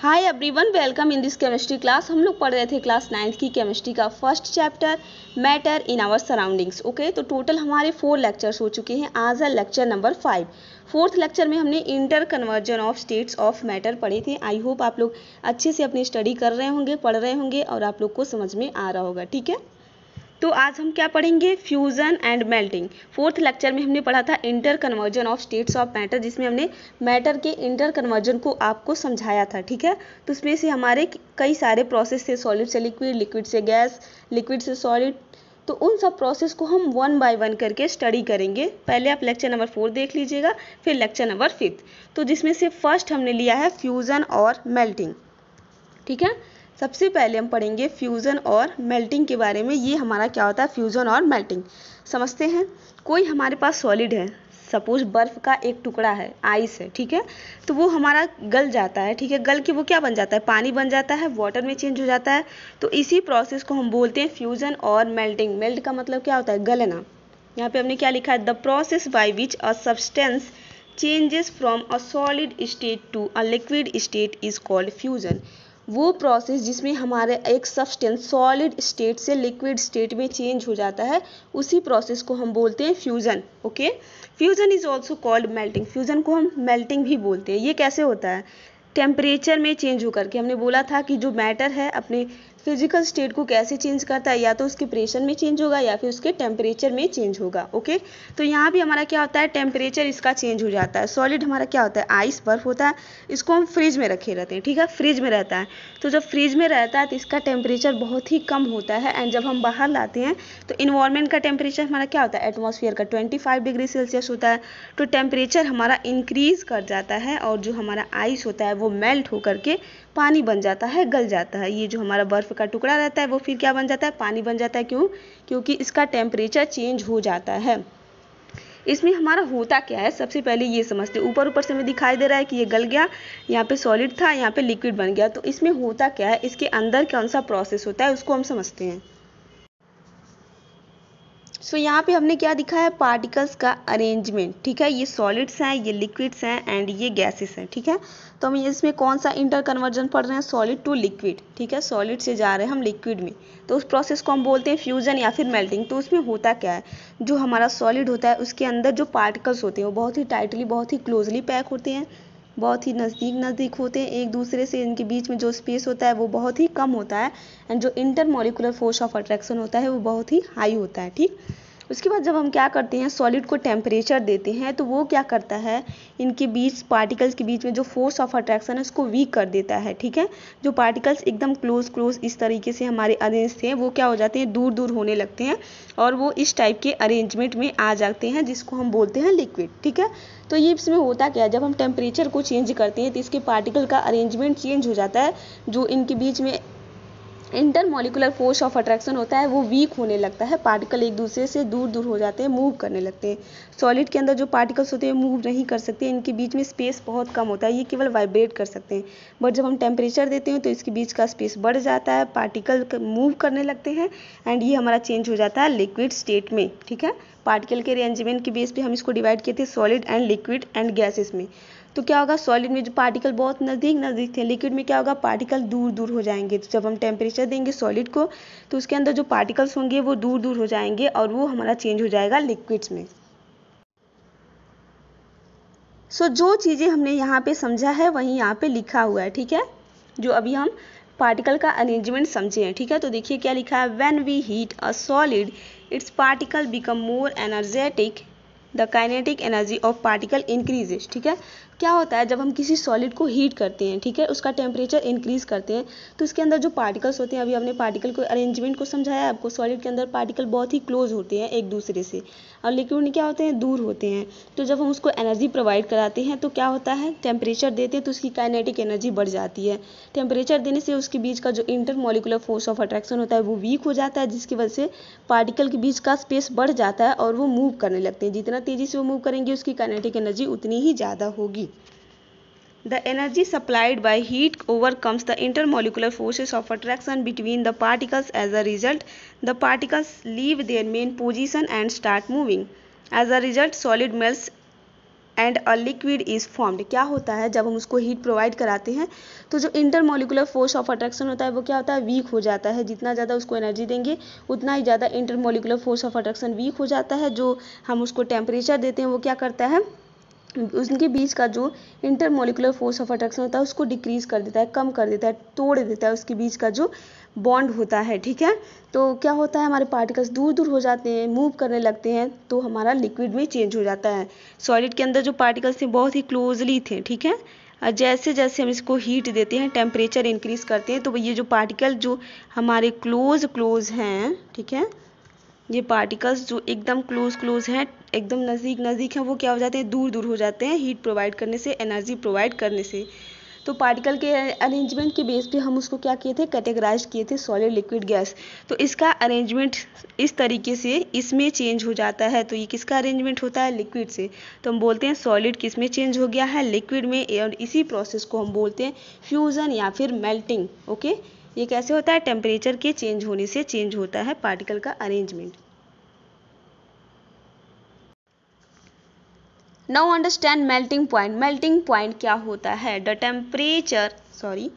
Hi everyone welcome in this chemistry class हम लोग पढ़ रहे थे क्लास नाइन्थ की केमिस्ट्री का first chapter matter in our surroundings okay तो टोटल हमारे फोर लेक्चर्स हो चुके हैं आज है lecture number five fourth lecture में हमने interconversion of states of matter पढ़े थे आई होप आप लोग अच्छे से अपनी स्टडी कर रहे होंगे पढ़ रहे होंगे और आप लोग को समझ में आ रहा होगा ठीक है तो आज हम क्या पढ़ेंगे fusion and melting fourth lecture में हमने पढ़ा था interconversion of states of matter जिसमें हमने मैटर के इंटर कन्वर्जन को आपको समझाया था ठीक है तो उसमें से हमारे कई सारे प्रोसेस थे सॉलिड से लिक्विड लिक्विड से गैस लिक्विड से सॉलिड तो उन सब प्रोसेस को हम वन बाय वन करके स्टडी करेंगे पहले आप लेक्चर नंबर फोर देख लीजिएगा फिर लेक्चर नंबर फिफ्थ तो जिसमें से फर्स्ट हमने लिया है फ्यूज़न और मेल्टिंग ठीक है सबसे पहले हम पढ़ेंगे फ्यूज़न और मेल्टिंग के बारे में ये हमारा क्या होता है फ्यूज़न और मेल्टिंग समझते हैं कोई हमारे पास सॉलिड है सपोज बर्फ़ का एक टुकड़ा है आइस है ठीक है तो वो हमारा गल जाता है ठीक है गल के वो क्या बन जाता है पानी बन जाता है वाटर में चेंज हो जाता है तो इसी प्रोसेस को हम बोलते हैं फ्यूज़न और मेल्टिंग मेल्ट का मतलब क्या होता है गलना यहाँ पे हमने क्या लिखा है the process by which a substance changes from a solid state to a liquid state is called fusion वो प्रोसेस जिसमें हमारे एक सब्सटेंस सॉलिड स्टेट से लिक्विड स्टेट में चेंज हो जाता है उसी प्रोसेस को हम बोलते हैं fusion okay fusion is also called melting fusion को हम मेल्टिंग भी बोलते हैं ये कैसे होता है टेम्परेचर में चेंज होकर के हमने बोला था कि जो मैटर है अपने फिजिकल स्टेट को कैसे चेंज करता है या तो उसके प्रेशर में चेंज होगा या फिर उसके टेम्परेचर में चेंज होगा ओके तो यहाँ भी हमारा क्या होता है टेम्परेचर इसका चेंज हो जाता है सॉलिड हमारा क्या होता है आइस बर्फ होता है इसको हम फ्रिज में रखे रहते हैं ठीक है फ्रिज में रहता है तो जब फ्रिज में रहता है तो इसका टेम्परेचर बहुत ही कम होता है एंड जब हम बाहर लाते हैं तो इन्वायरमेंट का टेम्परेचर हमारा क्या होता है एटमोसफियर का ट्वेंटी फाइव डिग्री सेल्सियस होता है तो टेम्परेचर हमारा इंक्रीज कर जाता है और जो हमारा आइस होता है वो मेल्ट होकर के पानी बन जाता है गल जाता है ये जो हमारा बर्फ़ का टुकड़ा रहता है वो फिर क्या बन जाता है पानी बन जाता है क्यों क्योंकि इसका टेम्परेचर चेंज हो जाता है इसमें हमारा होता क्या है सबसे पहले ये समझते ऊपर ऊपर से हमें दिखाई दे रहा है कि ये गल गया यहाँ पे सॉलिड था यहाँ पे लिक्विड बन गया तो इसमें होता क्या है इसके अंदर कौन सा प्रोसेस होता है उसको हम समझते हैं सो so, यहाँ पे हमने क्या दिखा है पार्टिकल्स का अरेंजमेंट ठीक है ये सॉलिड्स हैं ये लिक्विड्स हैं एंड ये गैसेस हैं ठीक है तो हम इसमें कौन सा इंटर कन्वर्जन पढ़ रहे हैं सॉलिड टू लिक्विड ठीक है सॉलिड से जा रहे हैं हम लिक्विड में तो उस प्रोसेस को हम बोलते हैं फ्यूजन या फिर मेल्टिंग तो उसमें होता क्या है जो हमारा सॉलिड होता है उसके अंदर जो पार्टिकल्स होते हैं वो बहुत ही टाइटली बहुत ही क्लोजली पैक होते हैं बहुत ही नज़दीक नज़दीक होते हैं एक दूसरे से इनके बीच में जो स्पेस होता है वो बहुत ही कम होता है एंड जो intermolecular force of attraction होता है वो बहुत ही हाई होता है ठीक उसके बाद जब हम क्या करते हैं सॉलिड को टेम्परेचर देते हैं तो वो क्या करता है इनके बीच पार्टिकल्स के बीच में जो फोर्स ऑफ अट्रैक्शन है उसको वीक कर देता है ठीक है जो पार्टिकल्स एकदम क्लोज क्लोज इस तरीके से हमारे अरेंज थे वो क्या हो जाते हैं दूर दूर होने लगते हैं और वो इस टाइप के अरेंजमेंट में आ जाते हैं जिसको हम बोलते हैं लिक्विड ठीक है तो ये इसमें होता क्या है जब हम टेम्परेचर को चेंज करते हैं तो इसके पार्टिकल का अरेंजमेंट चेंज हो जाता है जो इनके बीच में intermolecular force of attraction होता है वो वीक होने लगता है पार्टिकल एक दूसरे से दूर दूर हो जाते हैं मूव करने लगते हैं सॉलिड के अंदर जो पार्टिकल्स होते हैं मूव नहीं कर सकते इनके बीच में स्पेस बहुत कम होता है ये केवल वाइब्रेट कर सकते हैं बट जब हम टेम्परेचर देते हैं तो इसके बीच का स्पेस बढ़ जाता है पार्टिकल मूव करने लगते हैं एंड ये हमारा चेंज हो जाता है लिक्विड स्टेट में ठीक है पार्टिकल के अरेंजमेंट के बेस पर हम इसको डिवाइड किए थे solid and liquid and gases में तो क्या होगा सॉलिड में जो पार्टिकल बहुत नज़दीक नज़दीक थे लिक्विड में क्या होगा पार्टिकल दूर दूर हो जाएंगे तो जब हम टेम्परेचर देंगे सॉलिड को तो उसके अंदर जो पार्टिकल्स होंगे वो दूर दूर हो जाएंगे और वो हमारा चेंज हो जाएगा लिक्विड्स में सो so, जो चीज़ें हमने यहाँ पे समझा है वहीं यहाँ पे लिखा हुआ है ठीक है जो अभी हम पार्टिकल का अरेंजमेंट समझे हैं ठीक है तो देखिए क्या लिखा है when we heat a solid its particle become more energetic the kinetic energy of particle increases ठीक है क्या होता है जब हम किसी सॉलिड को हीट करते हैं ठीक है उसका टेम्परेचर इंक्रीज़ करते हैं तो उसके अंदर जो पार्टिकल्स होते हैं अभी हमने पार्टिकल को अरेंजमेंट को समझाया आपको सॉलिड के अंदर पार्टिकल बहुत ही क्लोज होते हैं एक दूसरे से और लिक्विड में क्या होते हैं दूर होते हैं तो जब हम उसको एनर्जी प्रोवाइड कराते हैं तो क्या होता है टेम्परेचर देते हैं तो उसकी काइनेटिक एनर्जी बढ़ जाती है टेम्परेचर देने से उसके बीच का जो intermolecular force of attraction होता है वो वीक हो जाता है जिसकी वजह से पार्टिकल के बीच का स्पेस बढ़ जाता है और वो मूव करने लगते हैं जितना तेज़ी से वो मूव करेंगे उसकी काइनेटिक एनर्जी उतनी ही ज़्यादा होगी the energy supplied by heat overcomes the intermolecular forces of attraction between the particles as a result the particles leave their main position and start moving as a result solid melts and a liquid is formed क्या होता है जब हम उसको heat provide कराते हैं तो जो intermolecular force of attraction होता है वो क्या होता है वीक हो जाता है जितना ज़्यादा उसको एनर्जी देंगे उतना ही ज़्यादा intermolecular force of attraction weak हो जाता है जो हम उसको टेम्परेचर देते हैं वो क्या करता है उनके बीच का जो इंटरमोलिकुलर फोर्स ऑफ अट्रैक्शन होता है उसको डिक्रीज कर देता है कम कर देता है तोड़ देता है उसके बीच का जो बॉन्ड होता है ठीक है तो क्या होता है हमारे पार्टिकल्स दूर दूर हो जाते हैं मूव करने लगते हैं तो हमारा लिक्विड में चेंज हो जाता है सॉलिड के अंदर जो पार्टिकल्स थे बहुत ही क्लोजली थे ठीक है और जैसे जैसे हम इसको हीट देते हैं टेम्परेचर इंक्रीज करते हैं तो ये जो पार्टिकल जो हमारे क्लोज क्लोज हैं ठीक है ये पार्टिकल्स जो एकदम क्लोज क्लोज हैं एकदम नज़दीक नज़दीक हैं वो क्या हो जाते हैं दूर दूर हो जाते हैं हीट प्रोवाइड करने से एनर्जी प्रोवाइड करने से तो पार्टिकल के अरेंजमेंट के बेस पे हम उसको क्या किए थे कैटेगराइज किए थे सॉलिड लिक्विड गैस तो इसका अरेंजमेंट इस तरीके से इसमें चेंज हो जाता है तो ये किसका अरेंजमेंट होता है लिक्विड से तो हम बोलते हैं सॉलिड किस में चेंज हो गया है लिक्विड में और इसी प्रोसेस को हम बोलते हैं फ्यूज़न या फिर मेल्टिंग ओके ये कैसे होता है टेम्परेचर के चेंज होने से चेंज होता है पार्टिकल का arrangement now understand melting point melting point क्या होता है the temperature sorry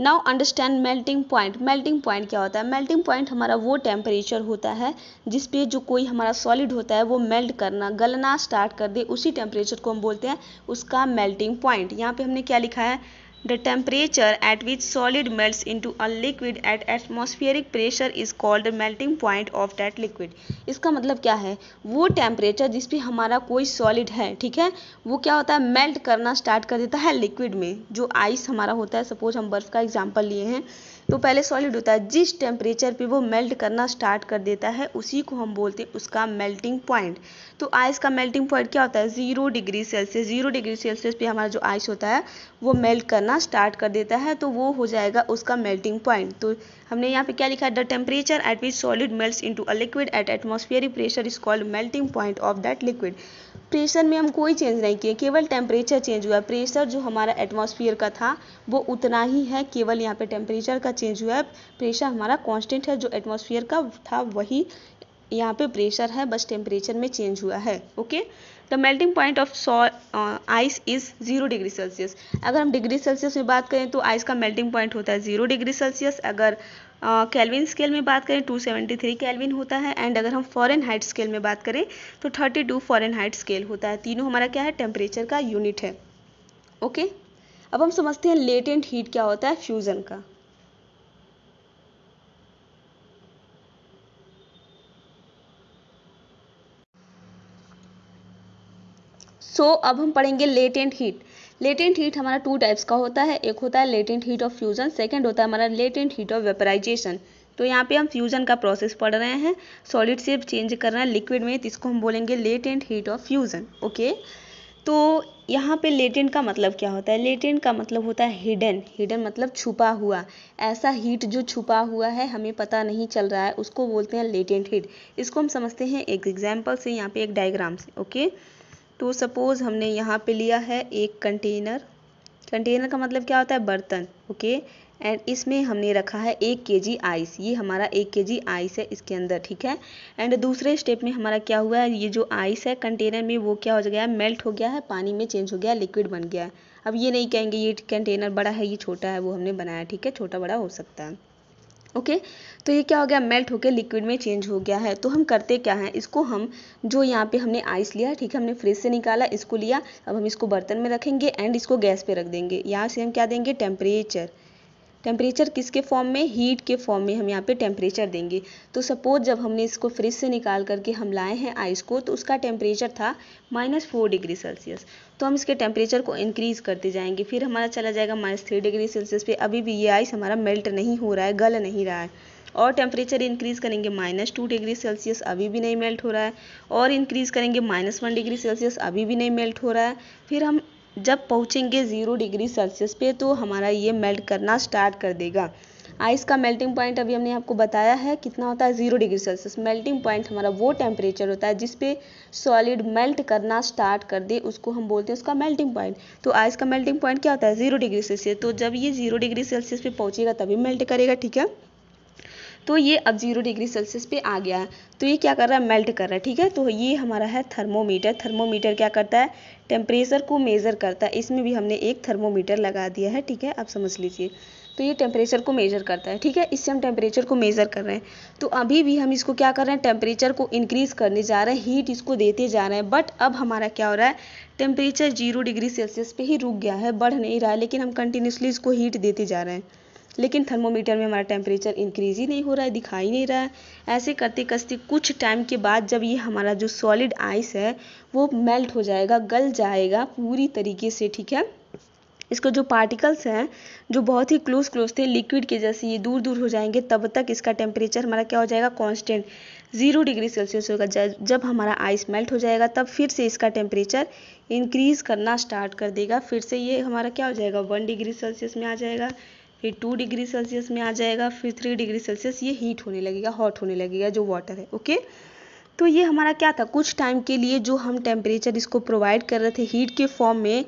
now understand melting point melting point क्या होता है मेल्टिंग पॉइंट हमारा वो टेम्परेचर होता है जिस पे जो कोई हमारा सॉलिड होता है वो मेल्ट करना गलना स्टार्ट कर दे उसी टेम्परेचर को हम बोलते हैं उसका मेल्टिंग पॉइंट यहाँ पे हमने क्या लिखा है The temperature at which solid melts into a liquid at atmospheric pressure is called the melting point of that liquid. इसका मतलब क्या है वो टेम्परेचर जिस पे हमारा कोई सॉलिड है ठीक है वो क्या होता है मेल्ट करना स्टार्ट कर देता है लिक्विड में जो आइस हमारा होता है सपोज हम बर्फ़ का एग्जाम्पल लिए हैं तो पहले सॉलिड होता है जिस टेम्परेचर पे वो मेल्ट करना स्टार्ट कर देता है उसी को हम बोलते हैं उसका मेल्टिंग पॉइंट तो आइस का मेल्टिंग पॉइंट क्या होता है zero degree celsius zero degree celsius पे हमारा जो आइस होता है वो मेल्ट करना स्टार्ट कर देता है तो वो हो जाएगा उसका मेल्टिंग पॉइंट तो हमने यहाँ पे क्या लिखा है the temperature at which solid melt into a liquid at atmospheric pressure is called melting point of that liquid pressure में हम कोई चेंज नहीं किए केवल टेम्परेचर चेंज हुआ है प्रेशर जो हमारा एटमॉस्फेयर का था वो उतना ही है केवल यहाँ पे टेम्परेचर का चेंज हुआ है प्रेशर हमारा कांस्टेंट है जो एटमॉस्फेयर का था वही यहाँ पे प्रेशर है बस टेम्परेचर में चेंज हुआ है okay the melting point of ice is zero degree celsius अगर हम डिग्री सेल्सियस में बात करें तो आइस का मेल्टिंग पॉइंट होता है ज़ीरो डिग्री सेल्सियस अगर कैलविन स्केल में बात करें 273 कैलविन होता है एंड अगर हम फॉरेन हाइट स्केल में बात करें तो 32 फॉरन हाइट स्केल होता है तीनों हमारा क्या है टेम्परेचर का यूनिट है ओके okay? अब हम समझते हैं लेटेंट हीट क्या होता है फ्यूज़न का सो so, अब हम पढ़ेंगे लेटेंट हीट लेटेंट हीट हमारा टू टाइप्स का होता है एक होता है latent heat of fusion second होता है हमारा लेटेंट हीट ऑफ वेपराइजेशन तो यहाँ पे हम फ्यूजन का प्रोसेस पढ़ रहे हैं सॉलिड से चेंज कर रहे हैं लिक्विड में इसको हम बोलेंगे latent heat of fusion okay तो यहाँ पे लेटेंट का मतलब क्या होता है लेटेंट का मतलब होता है हिडन हिडन मतलब छुपा हुआ ऐसा हीट जो छुपा हुआ है हमें पता नहीं चल रहा है उसको बोलते हैं लेटेंट हीट इसको हम समझते हैं एक एग्जाम्पल से यहाँ पे एक डायग्राम से ओके okay? तो सपोज हमने यहाँ पे लिया है एक कंटेनर कंटेनर का मतलब क्या होता है बर्तन ओके एंड इसमें हमने रखा है एक के जी आइस ये हमारा एक के जी आइस है इसके अंदर ठीक है एंड दूसरे स्टेप में हमारा क्या हुआ है ये जो आइस है कंटेनर में वो क्या हो गया है मेल्ट हो गया है पानी में चेंज हो गया लिक्विड बन गया है अब ये नहीं कहेंगे ये कंटेनर बड़ा है ये छोटा है वो हमने बनाया ठीक है छोटा बड़ा हो सकता है ओके तो ये क्या हो गया मेल्ट होकर लिक्विड में चेंज हो गया है तो हम करते क्या है इसको हम जो यहाँ पे हमने आइस लिया ठीक है हमने फ्रिज से निकाला इसको लिया अब हम इसको बर्तन में रखेंगे एंड इसको गैस पे रख देंगे यहाँ से हम क्या देंगे टेम्परेचर टेम्परेचर किसके फॉर्म में हीट के फॉर्म में हम यहाँ पे टेम्परेचर देंगे तो सपोज़ जब हमने इसको फ्रिज से निकाल करके हम लाए हैं आइस को तो उसका टेम्परेचर था माइनस फोर डिग्री सेल्सियस तो हम इसके टेम्परेचर को इंक्रीज़ करते जाएंगे फिर हमारा चला जाएगा माइनस थ्री डिग्री सेल्सियस पे अभी भी ये आइस हमारा मेल्ट नहीं हो रहा है गल नहीं रहा है और टेम्परेचर इंक्रीज़ करेंगे माइनस टू डिग्री सेल्सियस अभी भी नहीं मेल्ट हो रहा है और इंक्रीज़ करेंगे माइनस वन डिग्री सेल्सियस अभी भी नहीं मेल्ट हो रहा है फिर हम जब पहुँचेंगे ज़ीरो डिग्री सेल्सियस पे तो हमारा ये मेल्ट करना स्टार्ट कर देगा आइस का मेल्टिंग पॉइंट अभी हमने आपको बताया है कितना होता है zero degree celsius melting point हमारा वो टेम्परेचर होता है जिस पे सॉलिड मेल्ट करना स्टार्ट कर दे उसको हम बोलते हैं उसका मेल्टिंग पॉइंट तो आइस का मेल्टिंग पॉइंट क्या होता है ज़ीरो डिग्री सेल्सियस तो जब ये ज़ीरो डिग्री सेल्सियस पे पहुँचेगा तभी मेल्ट करेगा ठीक है तो ये अब जीरो डिग्री सेल्सियस पे आ गया है तो ये क्या कर रहा है मेल्ट कर रहा है ठीक है तो ये हमारा है थर्मोमीटर थर्मोमीटर क्या करता है टेम्परेचर को मेज़र करता है इसमें भी हमने एक थर्मोमीटर लगा दिया है ठीक है आप समझ लीजिए तो ये टेम्परेचर को मेजर करता है ठीक है इससे हम टेम्परेचर को मेज़र कर रहे हैं तो अभी भी हम इसको क्या कर रहे हैं टेम्परेचर को इंक्रीज़ करने जा रहे हैं हीट इसको देते जा रहे हैं बट अब हमारा क्या हो रहा है टेम्परेचर जीरो डिग्री सेल्सियस पे ही रुक गया है बढ़ नहीं रहा है लेकिन हम कंटिन्यूसली इसको हीट देते जा रहे हैं लेकिन थर्मोमीटर में हमारा टेम्परेचर इंक्रीज ही नहीं हो रहा है दिखाई नहीं रहा है ऐसे करते कसते कुछ टाइम के बाद जब ये हमारा जो सॉलिड आइस है वो मेल्ट हो जाएगा गल जाएगा पूरी तरीके से ठीक है इसको जो पार्टिकल्स हैं जो बहुत ही क्लोज क्लोज थे लिक्विड के जैसे ये दूर दूर हो जाएंगे तब तक इसका टेम्परेचर हमारा क्या हो जाएगा कांस्टेंट ज़ीरो डिग्री सेल्सियस होगा जब हमारा आइस मेल्ट हो जाएगा तब फिर से इसका टेम्परेचर इंक्रीज़ करना स्टार्ट कर देगा फिर से ये हमारा क्या हो जाएगा वन डिग्री सेल्सियस में आ जाएगा फिर टू डिग्री सेल्सियस में आ जाएगा फिर थ्री डिग्री सेल्सियस ये हीट होने लगेगा हॉट होने लगेगा जो वाटर है ओके तो ये हमारा क्या था कुछ टाइम के लिए जो हम टेम्परेचर इसको प्रोवाइड कर रहे थे हीट के फॉर्म में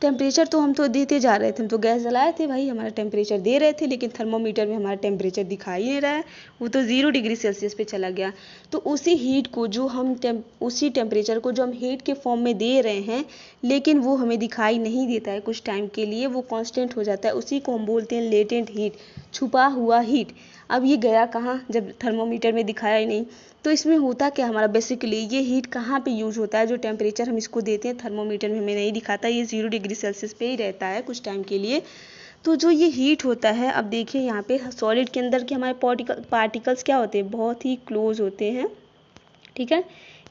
टेम्परेचर तो हम तो देते जा रहे थे हम तो गैस जलाए थे भाई हमारा टेम्परेचर दे रहे थे लेकिन थर्मोमीटर में हमारा टेम्परेचर दिखाई नहीं रहा है वो तो ज़ीरो डिग्री सेल्सियस पे चला गया तो उसी हीट को जो हम टेम उसी टेम्परेचर को जो हम हीट के फॉर्म में दे रहे हैं लेकिन वो हमें दिखाई नहीं देता है कुछ टाइम के लिए वो कॉन्स्टेंट हो जाता है उसी को हम बोलते हैं लेटेंट हीट छुपा हुआ हीट अब ये गया कहाँ जब थर्मोमीटर में दिखाया ही नहीं तो इसमें होता क्या हमारा बेसिकली ये हीट कहाँ पे यूज होता है जो टेम्परेचर हम इसको देते हैं थर्मोमीटर में हमें नहीं दिखाता ये ज़ीरो डिग्री सेल्सियस पे ही रहता है कुछ टाइम के लिए तो जो ये हीट होता है अब देखिए यहाँ पे सॉलिड के अंदर के हमारे पार्टिकल पार्टिकल्स क्या होते हैं बहुत ही क्लोज होते हैं ठीक है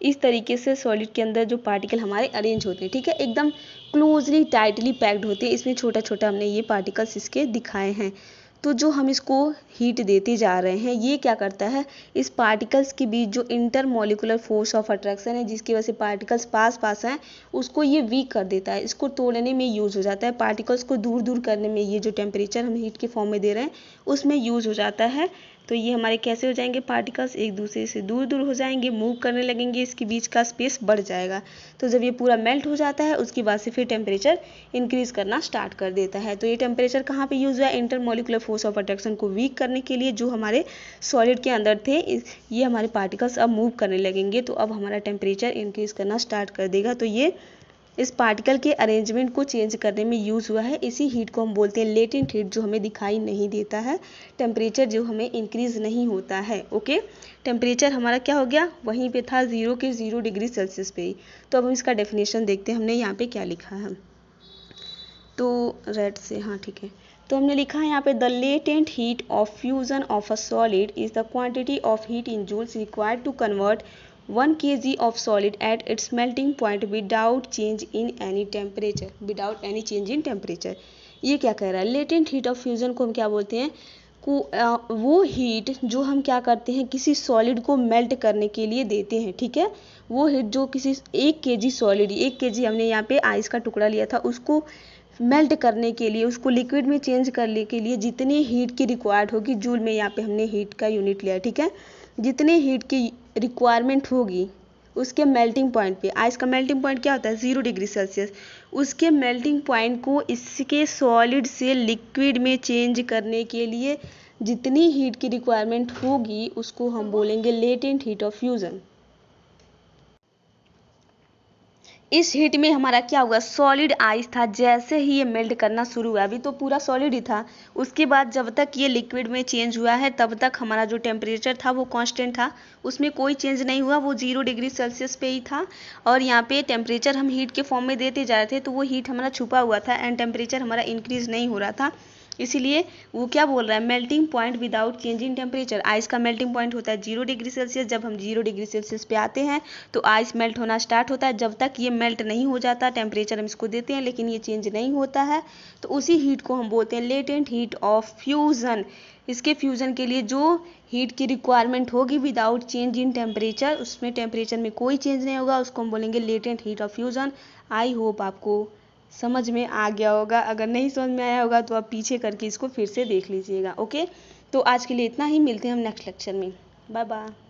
इस तरीके से सॉलिड के अंदर जो पार्टिकल हमारे अरेंज होते हैं ठीक है एकदम क्लोजली टाइटली पैक्ड होते हैं इसमें छोटा छोटा हमने ये पार्टिकल्स इसके दिखाए हैं तो जो हम इसको हीट देते जा रहे हैं ये क्या करता है इस पार्टिकल्स के बीच जो intermolecular force of attraction है जिसकी वजह से पार्टिकल्स पास पास हैं उसको ये वीक कर देता है इसको तोड़ने में यूज़ हो जाता है पार्टिकल्स को दूर दूर करने में ये जो टेम्परेचर हम हीट के फॉर्म में दे रहे हैं उसमें यूज़ हो जाता है तो ये हमारे कैसे हो जाएंगे पार्टिकल्स एक दूसरे से दूर दूर हो जाएंगे मूव करने लगेंगे इसके बीच का स्पेस बढ़ जाएगा तो जब ये पूरा मेल्ट हो जाता है उसके बाद से फिर टेम्परेचर इंक्रीज करना स्टार्ट कर देता है तो ये टेम्परेचर कहाँ पर यूज़ हुआ है इंटरमोलिकुलर फोर्स ऑफ अट्रैक्शन को वीक करने के लिए जो हमारे सॉलिड के अंदर थे ये हमारे पार्टिकल्स अब मूव करने लगेंगे तो अब हमारा टेम्परेचर इंक्रीज करना स्टार्ट कर देगा तो ये इस पार्टिकल के अरेंजमेंट को चेंज करने में यूज़ हुआ है इसी हीट को हम बोलते हैं लेटेंट हीट जो हमें दिखाई नहीं देता है टेम्परेचर जो हमें इंक्रीज़ नहीं होता है ओके टेम्परेचर हमारा क्या हो गया वहीं पे था ज़ीरो के ज़ीरो डिग्री सेल्सियस पे ही तो अब हम इसका डेफिनेशन देखते हैं हमने यहाँ पे क्या लिखा है तो रेड से हाँ ठीक है तो हमने लिखा है यहाँ पे the latent heat of fusion of a solid is the quantity of heat in joules required to convert 1 kg of solid at its melting point without change in any temperature without any change in temperature ये क्या कह रहा है latent heat of fusion को हम क्या बोलते हैं वो हीट जो हम क्या करते हैं किसी सॉलिड को मेल्ट करने के लिए देते हैं ठीक है वो हीट जो किसी एक के जी सॉलिड एक के जी हमने यहाँ पे आइस का टुकड़ा लिया था उसको मेल्ट करने के लिए उसको लिक्विड में चेंज करने के लिए जितनी हीट की रिक्वायर्ड होगी जूल में यहाँ पे हमने हीट का यूनिट लिया ठीक है जितनी हीट की रिक्वायरमेंट होगी उसके मेल्टिंग पॉइंट पे आइस का मेल्टिंग पॉइंट क्या होता है ज़ीरो डिग्री सेल्सियस उसके मेल्टिंग पॉइंट को इसके सॉलिड से लिक्विड में चेंज करने के लिए जितनी हीट की रिक्वायरमेंट होगी उसको हम बोलेंगे लेटेंट हीट ऑफ फ्यूज़न इस हीट में हमारा क्या हुआ सॉलिड आइस था जैसे ही ये मेल्ट करना शुरू हुआ अभी तो पूरा सॉलिड ही था उसके बाद जब तक ये लिक्विड में चेंज हुआ है तब तक हमारा जो टेम्परेचर था वो कांस्टेंट था उसमें कोई चेंज नहीं हुआ वो जीरो डिग्री सेल्सियस पे ही था और यहाँ पे टेम्परेचर हम हीट के फॉर्म में देते जा रहे थे तो वो हीट हमारा छुपा हुआ था एंड टेम्परेचर हमारा इंक्रीज नहीं हो रहा था इसीलिए वो क्या बोल रहा है melting point without change in temperature ice का मेल्टिंग पॉइंट होता है जीरो डिग्री सेल्सियस जब हम जीरो डिग्री सेल्सियस पे आते हैं तो आइस मेल्ट होना स्टार्ट होता है जब तक ये मेल्ट नहीं हो जाता टेम्परेचर हम इसको देते हैं लेकिन ये चेंज नहीं होता है तो उसी हीट को हम बोलते हैं लेटेंट हीट ऑफ फ्यूज़न इसके फ्यूज़न के लिए जो हीट की रिक्वायरमेंट होगी विदाउट चेंज इन टेम्परेचर उसमें टेम्परेचर में कोई चेंज नहीं होगा उसको हम बोलेंगे latent heat of fusion I hope आपको समझ में आ गया होगा अगर नहीं समझ में आया होगा तो आप पीछे करके इसको फिर से देख लीजिएगा ओके तो आज के लिए इतना ही मिलते हैं हम नेक्स्ट लेक्चर में बाय बाय